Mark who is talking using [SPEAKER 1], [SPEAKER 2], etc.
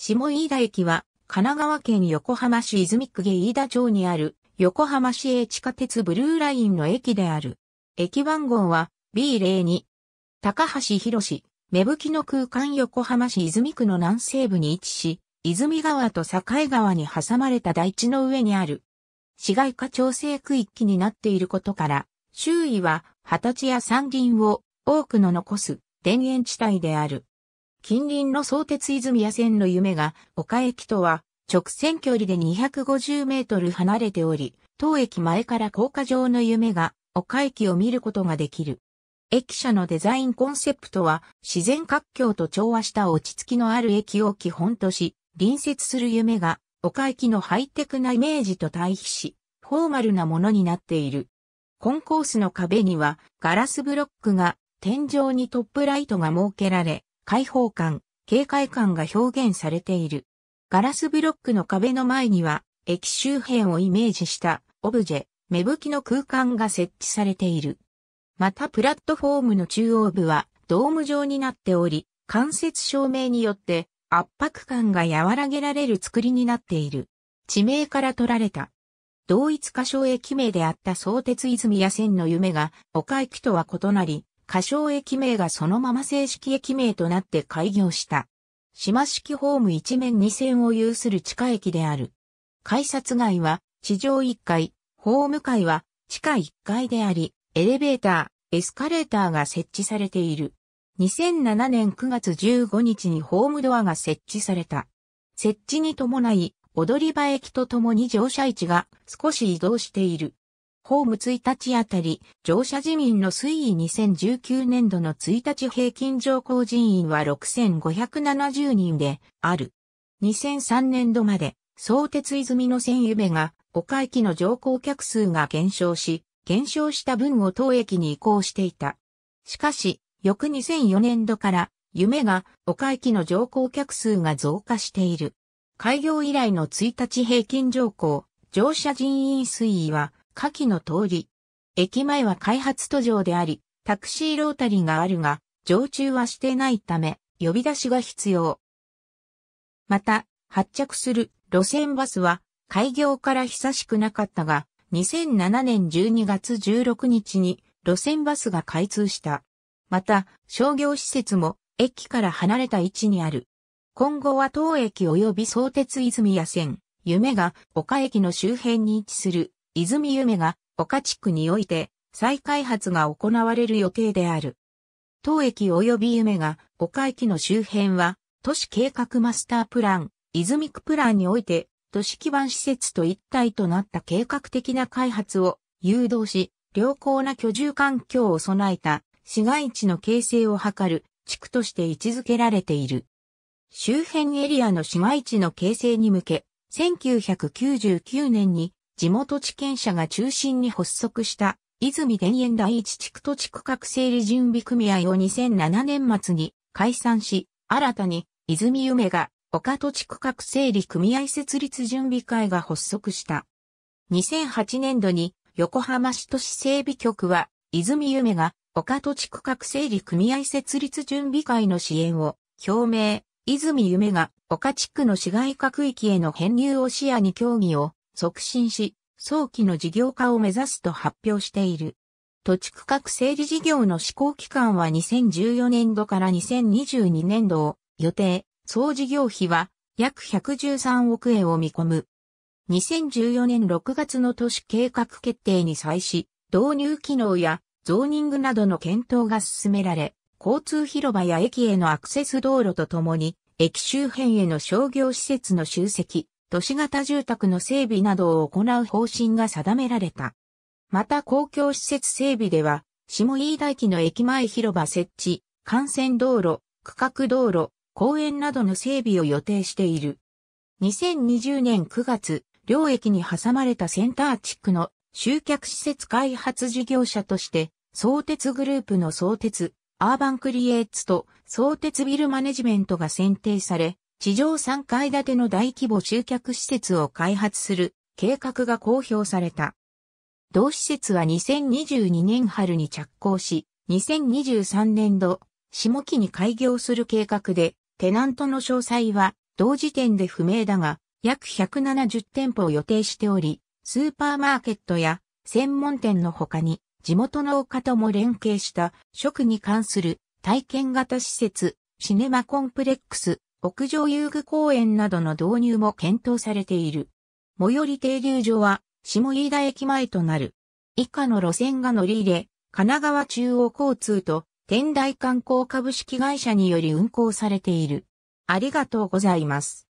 [SPEAKER 1] 下飯田駅は、神奈川県横浜市泉区下飯田町にある、横浜市営地下鉄ブルーラインの駅である。駅番号は B02。高橋博芽吹の空間横浜市泉区の南西部に位置し、泉川と境川に挟まれた台地の上にある。市街化調整区域になっていることから、周囲は、畑地や山林を多くの残す田園地帯である。近隣の相鉄泉谷線の夢が、岡駅とは、直線距離で250メートル離れており、当駅前から高架上の夢が、岡駅を見ることができる。駅舎のデザインコンセプトは、自然活況と調和した落ち着きのある駅を基本とし、隣接する夢が、岡駅のハイテクなイメージと対比し、フォーマルなものになっている。コンコースの壁には、ガラスブロックが、天井にトップライトが設けられ、開放感、警戒感が表現されている。ガラスブロックの壁の前には、駅周辺をイメージしたオブジェ、芽吹きの空間が設置されている。またプラットフォームの中央部はドーム状になっており、間接照明によって圧迫感が和らげられる作りになっている。地名から取られた。同一箇所駅名であった相鉄泉や線の夢が、岡駅とは異なり、仮称駅名がそのまま正式駅名となって開業した。島式ホーム一面二線を有する地下駅である。改札街は地上1階、ホーム階は地下1階であり、エレベーター、エスカレーターが設置されている。2007年9月15日にホームドアが設置された。設置に伴い、踊り場駅とともに乗車位置が少し移動している。ホーム1日あたり、乗車自民の推移2019年度の1日平均乗降人員は6570人である。2003年度まで、相鉄泉の線夢が、岡駅の乗降客数が減少し、減少した分を当駅に移行していた。しかし、翌2004年度から、夢が岡駅の乗降客数が増加している。開業以来の1日平均乗降、乗車人員推移は下記の通り。駅前は開発途上であり、タクシーロータリーがあるが、常駐はしてないため、呼び出しが必要。また、発着する路線バスは、開業から久しくなかったが、2007年12月16日に路線バスが開通した。また、商業施設も駅から離れた位置にある。今後は当駅及び相鉄泉谷線、夢が丘駅の周辺に位置する泉夢が岡地区において再開発が行われる予定である。当駅及び夢が岡駅の周辺は都市計画マスタープラン、泉区プランにおいて都市基盤施設と一体となった計画的な開発を誘導し、良好な居住環境を備えた市街地の形成を図る地区として位置づけられている。周辺エリアの市街地の形成に向け、1999年に地元地権者が中心に発足した、泉田園第一地区土地区画整理準備組合を2007年末に解散し、新たに、泉夢が岡戸地区画整理組合設立準備会が発足した。2008年度に、横浜市都市整備局は、泉夢が岡戸地区画整理組合設立準備会の支援を表明、泉夢が岡地区の市街各域への編入を視野に協議を促進し、早期の事業化を目指すと発表している。土地区画整理事業の施行期間は2014年度から2022年度を予定、総事業費は約113億円を見込む。2014年6月の都市計画決定に際し、導入機能やゾーニングなどの検討が進められ、交通広場や駅へのアクセス道路とともに、駅周辺への商業施設の集積、都市型住宅の整備などを行う方針が定められた。また公共施設整備では、下飯田駅の駅前広場設置、幹線道路、区画道路、公園などの整備を予定している。2020年9月、両駅に挟まれたセンター地区の集客施設開発事業者として、相鉄グループの相鉄、アーバンクリエイツと相鉄ビルマネジメントが選定され、地上3階建ての大規模集客施設を開発する計画が公表された。同施設は2022年春に着工し、2023年度、下期に開業する計画で、テナントの詳細は同時点で不明だが、約170店舗を予定しており、スーパーマーケットや専門店の他に、地元の丘とも連携した食に関する体験型施設、シネマコンプレックス、屋上遊具公園などの導入も検討されている。最寄り停留所は、下飯田駅前となる。以下の路線が乗り入れ、神奈川中央交通と天台観光株式会社により運行されている。ありがとうございます。